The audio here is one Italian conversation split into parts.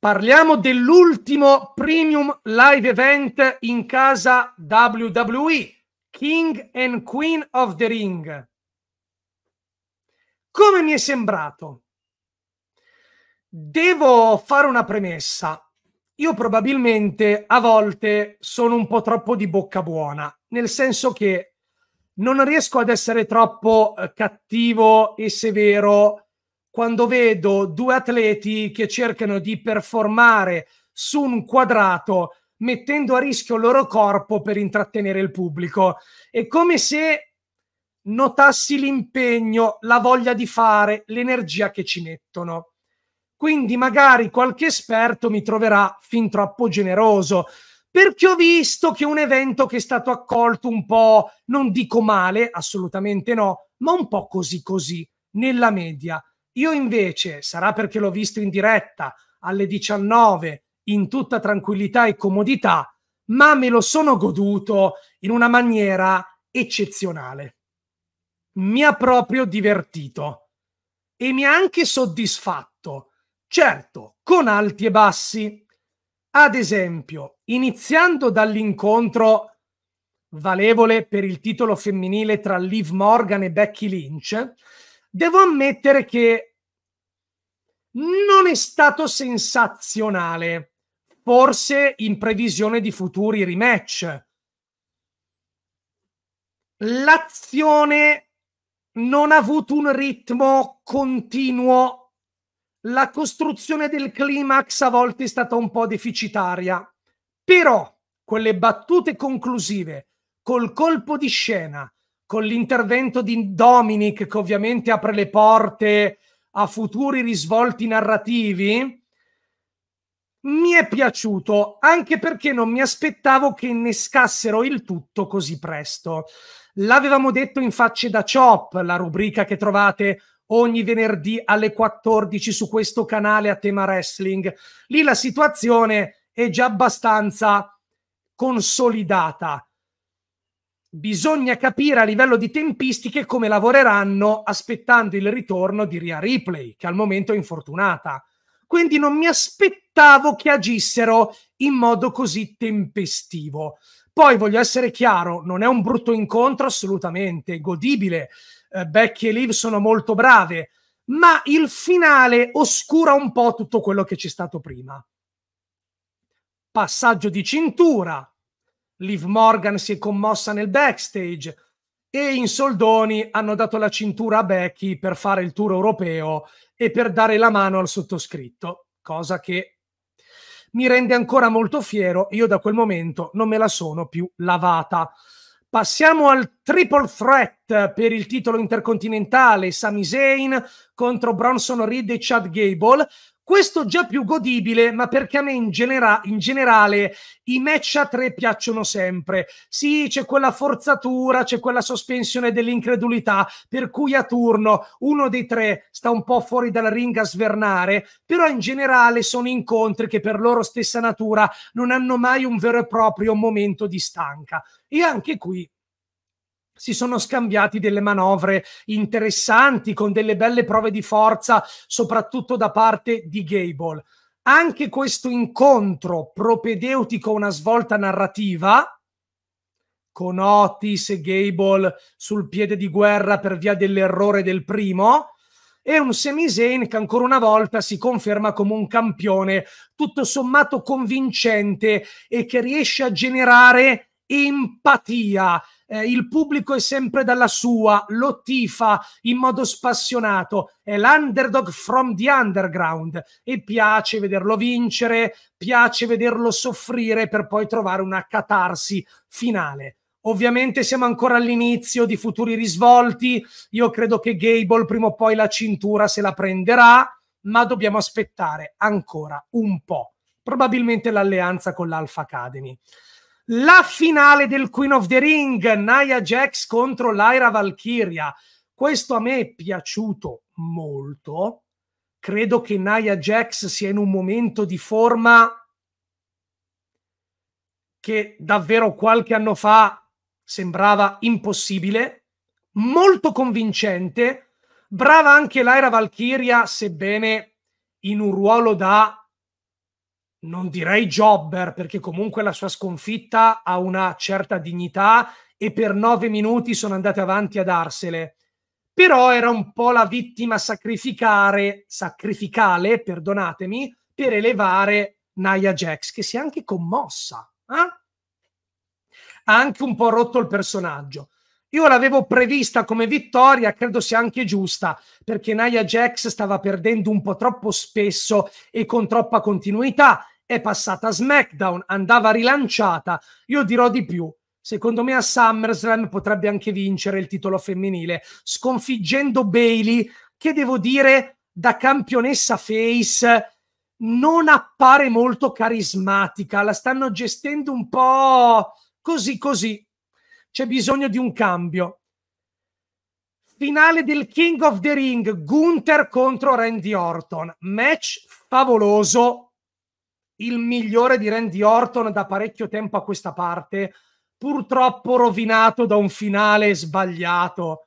Parliamo dell'ultimo premium live event in casa WWE, King and Queen of the Ring. Come mi è sembrato? Devo fare una premessa. Io probabilmente a volte sono un po' troppo di bocca buona, nel senso che non riesco ad essere troppo eh, cattivo e severo quando vedo due atleti che cercano di performare su un quadrato mettendo a rischio il loro corpo per intrattenere il pubblico. È come se notassi l'impegno, la voglia di fare, l'energia che ci mettono. Quindi magari qualche esperto mi troverà fin troppo generoso, perché ho visto che un evento che è stato accolto un po', non dico male, assolutamente no, ma un po' così così, nella media. Io invece, sarà perché l'ho visto in diretta alle 19 in tutta tranquillità e comodità, ma me lo sono goduto in una maniera eccezionale. Mi ha proprio divertito e mi ha anche soddisfatto, certo, con alti e bassi. Ad esempio, iniziando dall'incontro valevole per il titolo femminile tra Liv Morgan e Becky Lynch, devo ammettere che non è stato sensazionale, forse in previsione di futuri rematch. L'azione non ha avuto un ritmo continuo, la costruzione del climax a volte è stata un po' deficitaria, però quelle battute conclusive col colpo di scena, con l'intervento di Dominic che ovviamente apre le porte a futuri risvolti narrativi, mi è piaciuto anche perché non mi aspettavo che innescassero il tutto così presto. L'avevamo detto in facce da Chop, la rubrica che trovate ogni venerdì alle 14 su questo canale a tema wrestling. Lì la situazione è già abbastanza consolidata bisogna capire a livello di tempistiche come lavoreranno aspettando il ritorno di Ria Ripley, che al momento è infortunata. Quindi non mi aspettavo che agissero in modo così tempestivo. Poi voglio essere chiaro, non è un brutto incontro assolutamente, godibile. Eh, Becky e Liv sono molto brave, ma il finale oscura un po' tutto quello che c'è stato prima. Passaggio di cintura, Liv Morgan si è commossa nel backstage e in soldoni hanno dato la cintura a Becky per fare il tour europeo e per dare la mano al sottoscritto, cosa che mi rende ancora molto fiero. Io da quel momento non me la sono più lavata. Passiamo al triple threat per il titolo intercontinentale Sami Zayn contro Bronson Reed e Chad Gable. Questo già più godibile, ma perché a me in, genera in generale i match a tre piacciono sempre. Sì, c'è quella forzatura, c'è quella sospensione dell'incredulità, per cui a turno uno dei tre sta un po' fuori dalla ringa a svernare, però in generale sono incontri che per loro stessa natura non hanno mai un vero e proprio momento di stanca. E anche qui si sono scambiati delle manovre interessanti con delle belle prove di forza, soprattutto da parte di Gable. Anche questo incontro propedeutico a una svolta narrativa, con Otis e Gable sul piede di guerra per via dell'errore del primo, e un semisane che ancora una volta si conferma come un campione tutto sommato convincente e che riesce a generare empatia eh, il pubblico è sempre dalla sua, lo tifa in modo spassionato, è l'underdog from the underground e piace vederlo vincere, piace vederlo soffrire per poi trovare una catarsi finale. Ovviamente siamo ancora all'inizio di futuri risvolti, io credo che Gable prima o poi la cintura se la prenderà, ma dobbiamo aspettare ancora un po', probabilmente l'alleanza con l'Alpha Academy la finale del Queen of the Ring, Nia Jax contro Lyra Valkyria. Questo a me è piaciuto molto. Credo che Nia Jax sia in un momento di forma che davvero qualche anno fa sembrava impossibile, molto convincente, brava anche Lyra Valkyria, sebbene in un ruolo da non direi jobber, perché comunque la sua sconfitta ha una certa dignità e per nove minuti sono andate avanti a darsele. Però era un po' la vittima sacrificare, sacrificale, perdonatemi, per elevare Nia Jax, che si è anche commossa. Eh? Ha anche un po' rotto il personaggio. Io l'avevo prevista come vittoria, credo sia anche giusta, perché Naya Jax stava perdendo un po' troppo spesso e con troppa continuità. È passata a SmackDown, andava rilanciata. Io dirò di più. Secondo me a SummerSlam potrebbe anche vincere il titolo femminile, sconfiggendo Bailey, che devo dire da campionessa face non appare molto carismatica. La stanno gestendo un po' così così c'è bisogno di un cambio. Finale del King of the Ring, Gunther contro Randy Orton. Match favoloso, il migliore di Randy Orton da parecchio tempo a questa parte, purtroppo rovinato da un finale sbagliato.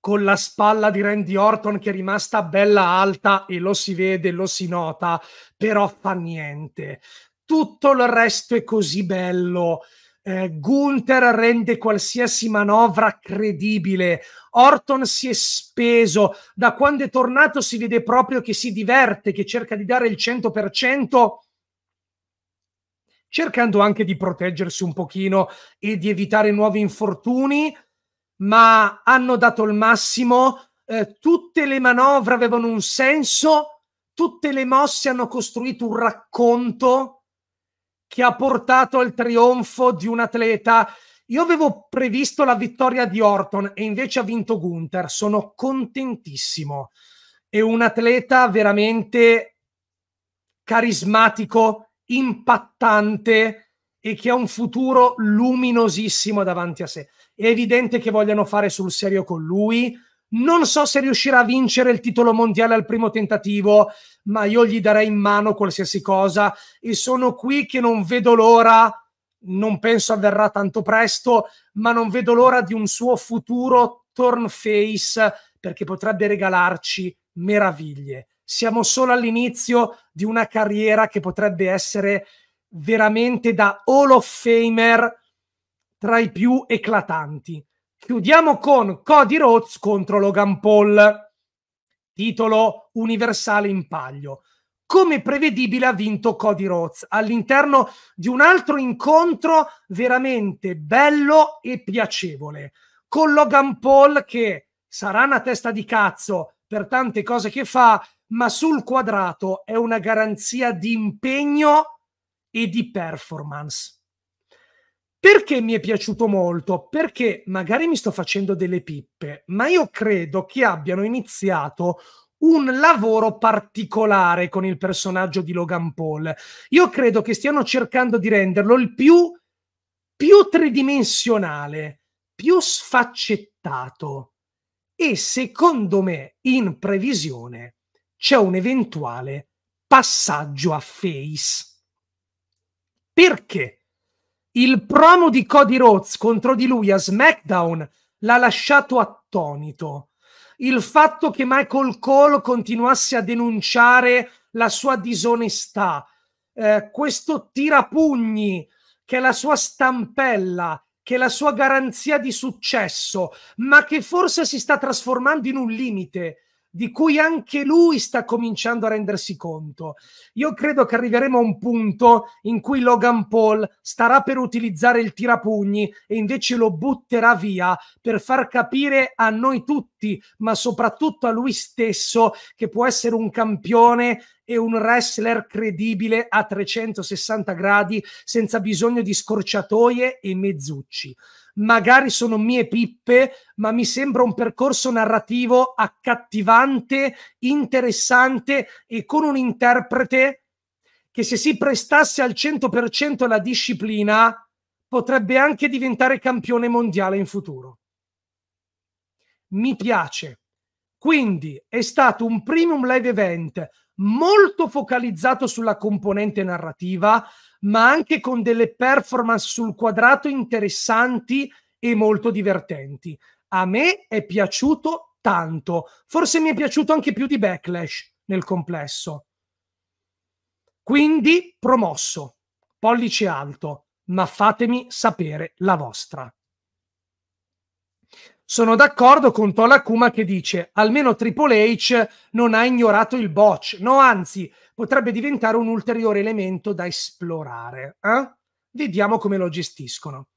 Con la spalla di Randy Orton che è rimasta bella alta e lo si vede, lo si nota, però fa niente. Tutto il resto è così bello eh, Gunther rende qualsiasi manovra credibile. Orton si è speso. Da quando è tornato si vede proprio che si diverte, che cerca di dare il 100%, cercando anche di proteggersi un pochino e di evitare nuovi infortuni, ma hanno dato il massimo. Eh, tutte le manovre avevano un senso, tutte le mosse hanno costruito un racconto che ha portato al trionfo di un atleta. Io avevo previsto la vittoria di Orton e invece ha vinto Gunther. Sono contentissimo. È un atleta veramente carismatico, impattante e che ha un futuro luminosissimo davanti a sé. È evidente che vogliono fare sul serio con lui. Non so se riuscirà a vincere il titolo mondiale al primo tentativo, ma io gli darei in mano qualsiasi cosa e sono qui che non vedo l'ora, non penso avverrà tanto presto, ma non vedo l'ora di un suo futuro turn face perché potrebbe regalarci meraviglie. Siamo solo all'inizio di una carriera che potrebbe essere veramente da Hall of Famer tra i più eclatanti. Chiudiamo con Cody Rhodes contro Logan Paul, titolo universale in paglio. Come prevedibile ha vinto Cody Rhodes all'interno di un altro incontro veramente bello e piacevole, con Logan Paul che sarà una testa di cazzo per tante cose che fa, ma sul quadrato è una garanzia di impegno e di performance. Perché mi è piaciuto molto? Perché magari mi sto facendo delle pippe, ma io credo che abbiano iniziato un lavoro particolare con il personaggio di Logan Paul. Io credo che stiano cercando di renderlo il più, più tridimensionale, più sfaccettato. E secondo me, in previsione, c'è un eventuale passaggio a face. Perché? Il promo di Cody Rhodes contro di lui a SmackDown l'ha lasciato attonito. Il fatto che Michael Cole continuasse a denunciare la sua disonestà, eh, questo tirapugni che è la sua stampella, che è la sua garanzia di successo, ma che forse si sta trasformando in un limite di cui anche lui sta cominciando a rendersi conto. Io credo che arriveremo a un punto in cui Logan Paul starà per utilizzare il tirapugni e invece lo butterà via per far capire a noi tutti, ma soprattutto a lui stesso, che può essere un campione e un wrestler credibile a 360 gradi senza bisogno di scorciatoie e mezzucci magari sono mie pippe, ma mi sembra un percorso narrativo accattivante, interessante e con un interprete che se si prestasse al 100% alla disciplina potrebbe anche diventare campione mondiale in futuro. Mi piace. Quindi è stato un premium live event molto focalizzato sulla componente narrativa, ma anche con delle performance sul quadrato interessanti e molto divertenti. A me è piaciuto tanto, forse mi è piaciuto anche più di Backlash nel complesso. Quindi promosso, pollice alto, ma fatemi sapere la vostra. Sono d'accordo con Tola Kuma che dice almeno Triple H non ha ignorato il botch, no anzi potrebbe diventare un ulteriore elemento da esplorare. Eh? Vediamo come lo gestiscono.